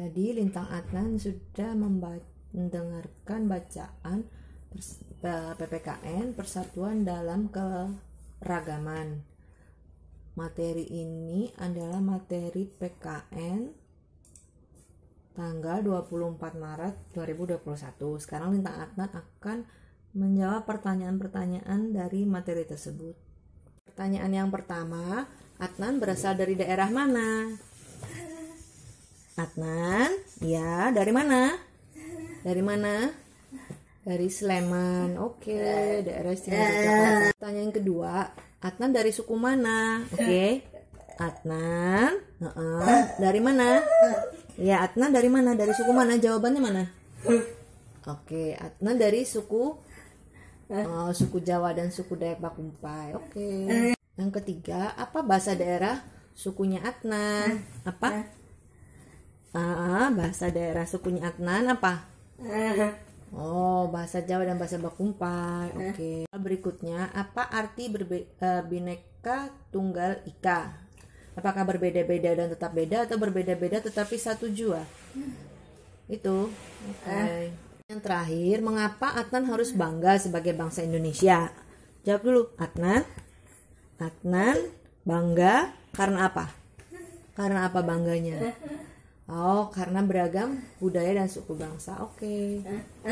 Tadi Lintang Adnan sudah mendengarkan bacaan PPKN eh, Persatuan dalam Keragaman. Materi ini adalah materi PKN tanggal 24 Maret 2021. Sekarang Lintang Adnan akan menjawab pertanyaan-pertanyaan dari materi tersebut. Pertanyaan yang pertama, Adnan berasal dari daerah mana? Adnan ya dari mana dari mana dari Sleman oke okay. daerah istimewa Yogyakarta tanya yang kedua Adnan dari suku mana oke okay. Adnan uh -uh. dari mana ya Adnan dari mana dari suku mana jawabannya mana Oke, okay, Adnan dari suku uh, suku Jawa dan suku Dayak Bakumpai. Oke. Okay. Yang ketiga, apa bahasa daerah sukunya Adnan? Apa? bahasa daerah sukunya Adnan apa? Oh, bahasa Jawa dan bahasa Bakumpai. Eh. Oke. Okay. Berikutnya, apa arti berbe e, bineka tunggal ika? Apakah berbeda-beda dan tetap beda atau berbeda-beda tetapi satu jua? Hmm. Itu. Oke. Okay. Eh. Yang terakhir, mengapa Adnan harus bangga sebagai bangsa Indonesia? Jawab dulu, Adnan. Adnan bangga karena apa? Karena apa bangganya? Oh, karena beragam budaya dan suku bangsa. Oke. Okay.